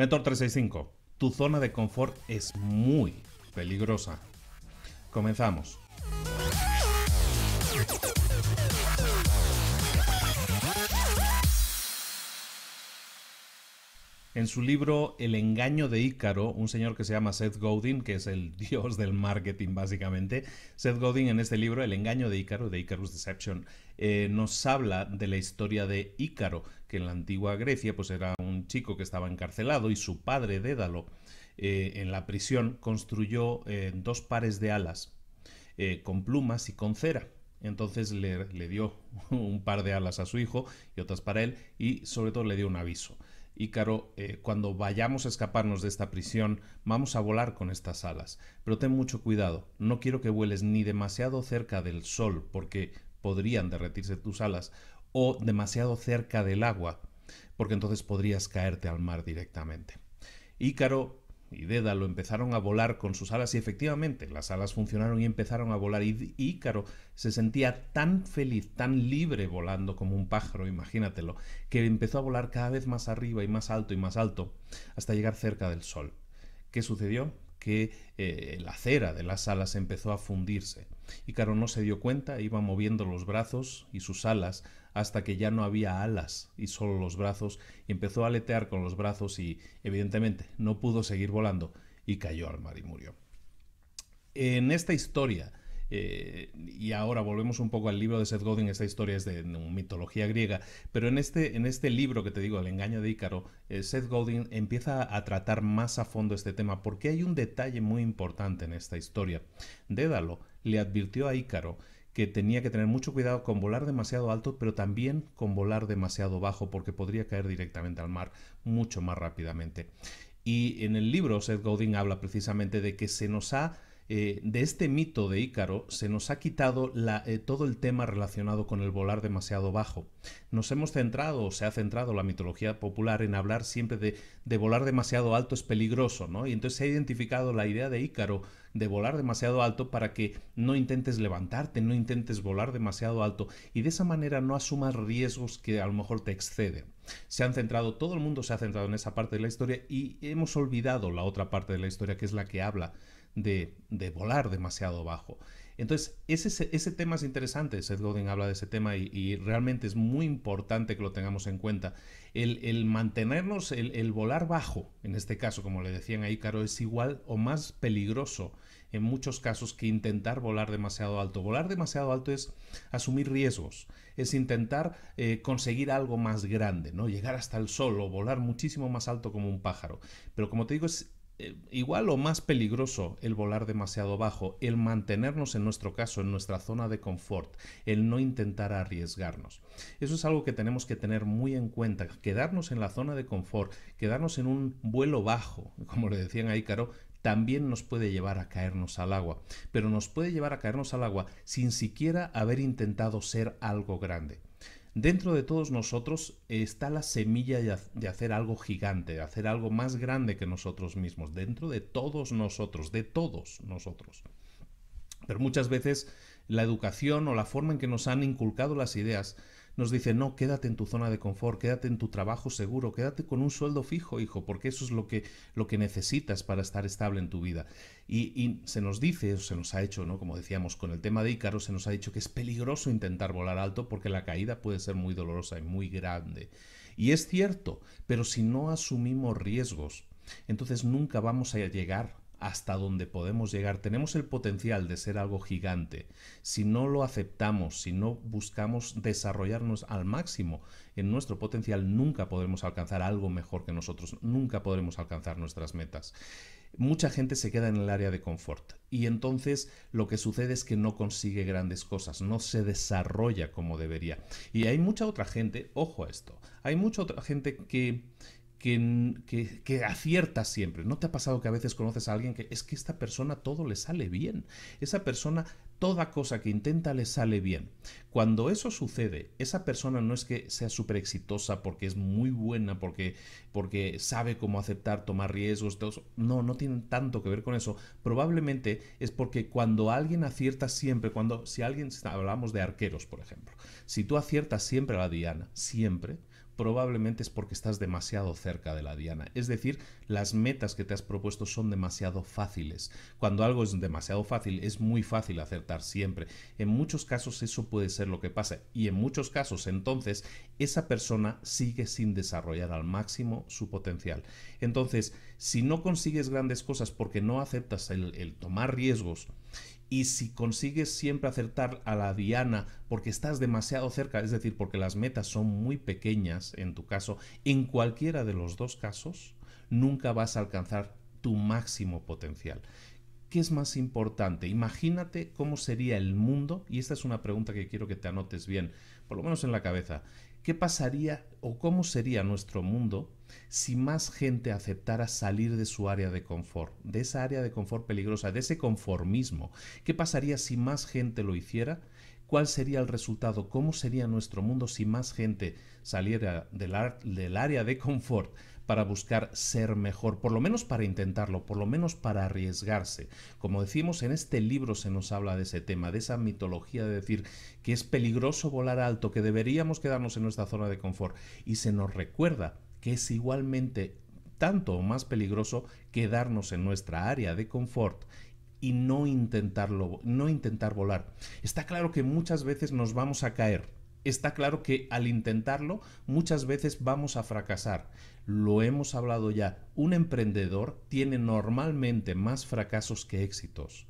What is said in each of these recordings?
Mentor 365, tu zona de confort es muy peligrosa. Comenzamos. En su libro El engaño de Ícaro, un señor que se llama Seth Godin, que es el dios del marketing básicamente, Seth Godin en este libro El engaño de Ícaro, de Icarus Deception, eh, nos habla de la historia de Ícaro, que en la antigua Grecia pues era un chico que estaba encarcelado y su padre Dédalo eh, en la prisión construyó eh, dos pares de alas con plumas y con cera. Entonces le dio un par de alas a su hijo y otras para él y sobre todo le dio un aviso. Ícaro, eh, cuando vayamos a escaparnos de esta prisión, vamos a volar con estas alas. Pero ten mucho cuidado, no quiero que vueles ni demasiado cerca del sol, porque podrían derretirse tus alas, o demasiado cerca del agua, porque entonces podrías caerte al mar directamente. Ícaro y lo empezaron a volar con sus alas y efectivamente las alas funcionaron y empezaron a volar y Ícaro se sentía tan feliz, tan libre volando como un pájaro, imagínatelo, que empezó a volar cada vez más arriba y más alto y más alto hasta llegar cerca del sol. ¿Qué sucedió? que eh, la cera de las alas empezó a fundirse. Ícaro no se dio cuenta, iba moviendo los brazos y sus alas hasta que ya no había alas y solo los brazos, y empezó a aletear con los brazos y, evidentemente, no pudo seguir volando y cayó al mar y murió. En esta historia, eh, y ahora volvemos un poco al libro de Seth Godin, esta historia es de, mitología griega, pero en este, en este libro que te digo, El engaño de Ícaro, eh, Seth Godin empieza a tratar más a fondo este tema, porque hay un detalle muy importante en esta historia. Dédalo le advirtió a Ícaro que tenía que tener mucho cuidado con volar demasiado alto, pero también con volar demasiado bajo, porque podría caer directamente al mar mucho más rápidamente. Y en el libro Seth Godin habla precisamente de que se nos ha eh, de este mito de Ícaro se nos ha quitado eh, todo el tema relacionado con el volar demasiado bajo. Nos hemos centrado, o se ha centrado la mitología popular en hablar siempre de, de volar demasiado alto es peligroso, ¿no? Y entonces se ha identificado la idea de Ícaro de volar demasiado alto para que no intentes levantarte, no intentes volar demasiado alto y de esa manera no asumas riesgos que a lo mejor te exceden. Se han centrado, todo el mundo se ha centrado en esa parte de la historia y hemos olvidado la otra parte de la historia que es la que habla de, volar demasiado bajo. Entonces, ese, ese, tema es interesante, Seth Godin habla de ese tema y, realmente es muy importante que lo tengamos en cuenta. El, mantenernos, el, volar bajo, en este caso, como le decían ahí, Caro, es igual o más peligroso en muchos casos que intentar volar demasiado alto. Volar demasiado alto es asumir riesgos, es intentar eh, conseguir algo más grande, ¿no? Llegar hasta el sol o volar muchísimo más alto como un pájaro. Pero como te digo, es eh, igual o más peligroso el volar demasiado bajo, el mantenernos en nuestro caso en nuestra zona de confort, el no intentar arriesgarnos. Eso es algo que tenemos que tener muy en cuenta, quedarnos en la zona de confort, quedarnos en un vuelo bajo, como le decían a Ícaro, también nos puede llevar a caernos al agua, pero nos puede llevar a caernos al agua sin siquiera haber intentado ser algo grande. Dentro de todos nosotros está la semilla de hacer algo gigante, de hacer algo más grande que nosotros mismos, dentro de todos nosotros, de todos nosotros. Pero muchas veces la educación o la forma en que nos han inculcado las ideas nos dice, no, quédate en tu zona de confort, quédate en tu trabajo seguro, quédate con un sueldo fijo, hijo, porque eso es lo que, lo que necesitas para estar estable en tu vida. Y, se nos dice, se nos ha hecho, ¿no? Como decíamos, con el tema de Ícaro, se nos ha dicho que es peligroso intentar volar alto porque la caída puede ser muy dolorosa y muy grande. Y es cierto, pero si no asumimos riesgos, entonces nunca vamos a llegar hasta donde podemos llegar. Tenemos el potencial de ser algo gigante. Si no lo aceptamos, si no buscamos desarrollarnos al máximo en nuestro potencial, nunca podremos alcanzar algo mejor que nosotros, nunca podremos alcanzar nuestras metas. Mucha gente se queda en el área de confort y entonces lo que sucede es que no consigue grandes cosas, no se desarrolla como debería. Y hay mucha otra gente, ojo a esto, hay mucha otra gente que, que, que, aciertas siempre. ¿No te ha pasado que a veces conoces a alguien que es que esta persona todo le sale bien? Esa persona toda cosa que intenta le sale bien. Cuando eso sucede, esa persona no es que sea súper exitosa porque es muy buena, porque, porque sabe cómo aceptar, tomar riesgos, No, no tiene tanto que ver con eso. Probablemente es porque cuando alguien acierta siempre, cuando si alguien, hablamos de arqueros, por ejemplo, si tú aciertas siempre a la diana, siempre, probablemente es porque estás demasiado cerca de la diana. Es decir, las metas que te has propuesto son demasiado fáciles. Cuando algo es demasiado fácil, es muy fácil acertar siempre. En muchos casos eso puede ser lo que pasa y en muchos casos entonces esa persona sigue sin desarrollar al máximo su potencial. Entonces, si no consigues grandes cosas porque no aceptas el, tomar riesgos y si consigues siempre acertar a la diana porque estás demasiado cerca, es decir, porque las metas son muy pequeñas en tu caso, en cualquiera de los dos casos, nunca vas a alcanzar tu máximo potencial. ¿Qué es más importante? Imagínate cómo sería el mundo, y esta es una pregunta que quiero que te anotes bien, por lo menos en la cabeza. ¿Qué pasaría o cómo sería nuestro mundo si más gente aceptara salir de su área de confort, de esa área de confort peligrosa, de ese conformismo? ¿Qué pasaría si más gente lo hiciera ¿Cuál sería el resultado? ¿Cómo sería nuestro mundo si más gente saliera del, área de confort para buscar ser mejor? Por lo menos para intentarlo, por lo menos para arriesgarse. Como decimos, en este libro se nos habla de ese tema, de esa mitología de decir que es peligroso volar alto, que deberíamos quedarnos en nuestra zona de confort. Y se nos recuerda que es igualmente tanto o más peligroso quedarnos en nuestra área de confort y no, intentarlo, no intentar volar. Está claro que muchas veces nos vamos a caer. Está claro que al intentarlo muchas veces vamos a fracasar. Lo hemos hablado ya, un emprendedor tiene normalmente más fracasos que éxitos.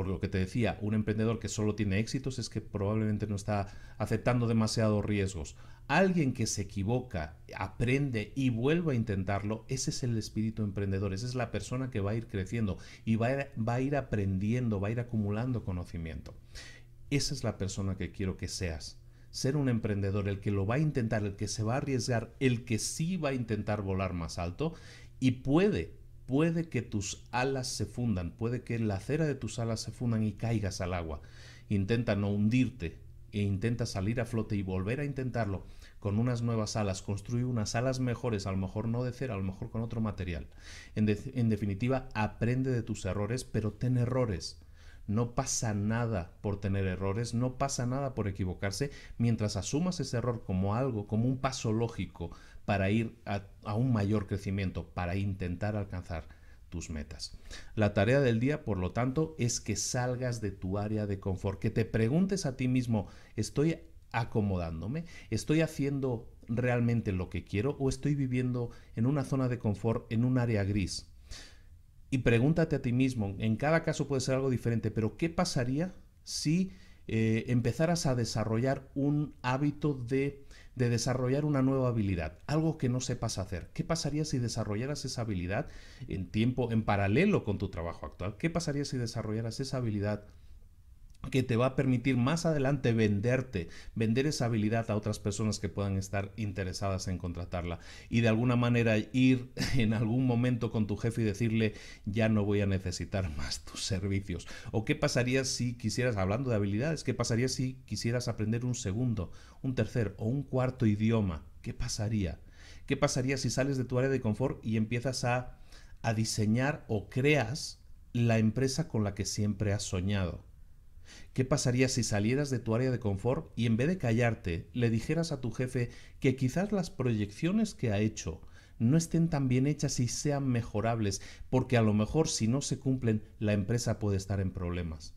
Por lo que te decía, un emprendedor que solo tiene éxitos es que probablemente no está aceptando demasiados riesgos. Alguien que se equivoca, aprende y vuelve a intentarlo, ese es el espíritu emprendedor, esa es la persona que va a ir creciendo y va a va a ir aprendiendo, va a ir acumulando conocimiento. Esa es la persona que quiero que seas ser un emprendedor, el que lo va a intentar, el que se va a arriesgar, el que sí va a intentar volar más alto y puede puede que tus alas se fundan, puede que la cera de tus alas se fundan y caigas al agua. Intenta no hundirte e intenta salir a flote y volver a intentarlo con unas nuevas alas, Construye unas alas mejores, a lo mejor no de cera, a lo mejor con otro material. en definitiva, aprende de tus errores, pero ten errores. No pasa nada por tener errores, no pasa nada por equivocarse, mientras asumas ese error como algo, como un paso lógico para ir a, un mayor crecimiento, para intentar alcanzar tus metas. La tarea del día, por lo tanto, es que salgas de tu área de confort, que te preguntes a ti mismo, ¿estoy acomodándome? ¿Estoy haciendo realmente lo que quiero o estoy viviendo en una zona de confort, en un área gris? Y pregúntate a ti mismo, en cada caso puede ser algo diferente, pero ¿qué pasaría si eh, empezaras a desarrollar un hábito de de desarrollar una nueva habilidad, algo que no sepas hacer. ¿Qué pasaría si desarrollaras esa habilidad en tiempo, en paralelo con tu trabajo actual? ¿Qué pasaría si desarrollaras esa habilidad que te va a permitir más adelante venderte, vender esa habilidad a otras personas que puedan estar interesadas en contratarla y de alguna manera ir en algún momento con tu jefe y decirle ya no voy a necesitar más tus servicios. ¿O qué pasaría si quisieras, hablando de habilidades, qué pasaría si quisieras aprender un segundo, un tercer o un cuarto idioma? ¿Qué pasaría? ¿Qué pasaría si sales de tu área de confort y empiezas a, a diseñar o creas la empresa con la que siempre has soñado? ¿Qué pasaría si salieras de tu área de confort y en vez de callarte, le dijeras a tu jefe que quizás las proyecciones que ha hecho no estén tan bien hechas y sean mejorables, porque a lo mejor si no se cumplen, la empresa puede estar en problemas?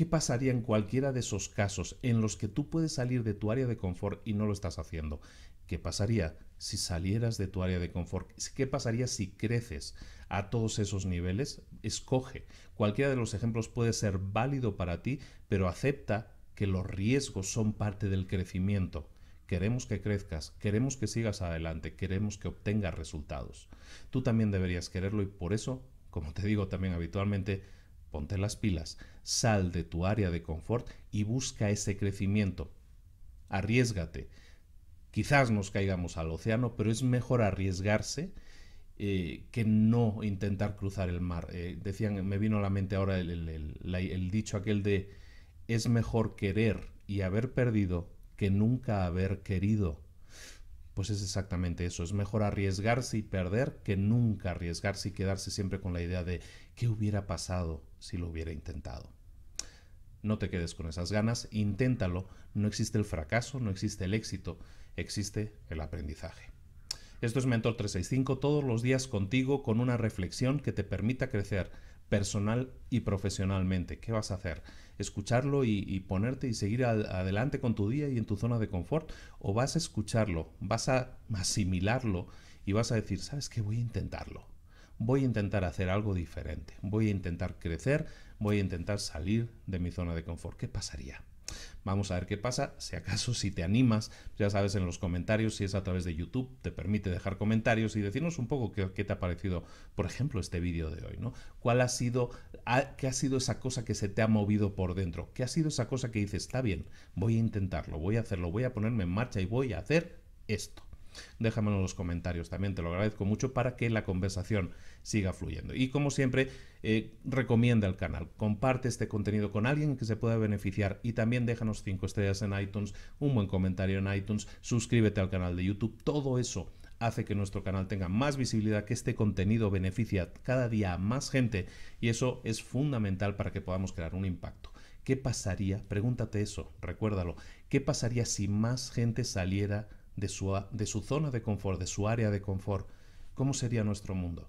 ¿Qué pasaría en cualquiera de esos casos en los que tú puedes salir de tu área de confort y no lo estás haciendo? ¿Qué pasaría si salieras de tu área de confort? ¿Qué pasaría si creces a todos esos niveles? Escoge. Cualquiera de los ejemplos puede ser válido para ti, pero acepta que los riesgos son parte del crecimiento. Queremos que crezcas, queremos que sigas adelante, queremos que obtengas resultados. Tú también deberías quererlo y por eso, como te digo también habitualmente, ponte las pilas, sal de tu área de confort y busca ese crecimiento. Arriesgate. Quizás nos caigamos al océano, pero es mejor arriesgarse eh, que no intentar cruzar el mar. Eh, decían, me vino a la mente ahora el, el dicho aquel de es mejor querer y haber perdido que nunca haber querido. Pues es exactamente eso, es mejor arriesgarse y perder que nunca arriesgarse y quedarse siempre con la idea de qué hubiera pasado, si lo hubiera intentado. No te quedes con esas ganas, inténtalo. No existe el fracaso, no existe el éxito, existe el aprendizaje. Esto es Mentor 365, todos los días contigo con una reflexión que te permita crecer personal y profesionalmente. ¿Qué vas a hacer? ¿Escucharlo y, ponerte y seguir adelante con tu día y en tu zona de confort? ¿O vas a escucharlo, vas a asimilarlo y vas a decir, ¿sabes que Voy a intentarlo voy a intentar hacer algo diferente, voy a intentar crecer, voy a intentar salir de mi zona de confort. ¿Qué pasaría? Vamos a ver qué pasa. Si acaso, si te animas, ya sabes en los comentarios, si es a través de YouTube, te permite dejar comentarios y decirnos un poco qué, te ha parecido, por ejemplo, este vídeo de hoy, ¿no? ¿Cuál ha sido, qué ha sido esa cosa que se te ha movido por dentro? ¿Qué ha sido esa cosa que dices, está bien, voy a intentarlo, voy a hacerlo, voy a ponerme en marcha y voy a hacer esto? déjamelo en los comentarios también, te lo agradezco mucho para que la conversación siga fluyendo. Y como siempre, eh, recomienda el canal, comparte este contenido con alguien que se pueda beneficiar y también déjanos 5 estrellas en iTunes, un buen comentario en iTunes, suscríbete al canal de YouTube, todo eso hace que nuestro canal tenga más visibilidad, que este contenido beneficia cada día a más gente y eso es fundamental para que podamos crear un impacto. ¿Qué pasaría? Pregúntate eso, recuérdalo. ¿Qué pasaría si más gente saliera de su, de su zona de confort, de su área de confort, ¿cómo sería nuestro mundo?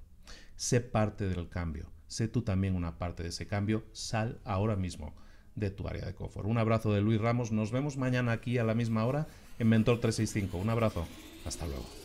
Sé parte del cambio, sé tú también una parte de ese cambio, sal ahora mismo de tu área de confort. Un abrazo de Luis Ramos, nos vemos mañana aquí a la misma hora en Mentor 365. Un abrazo, hasta luego.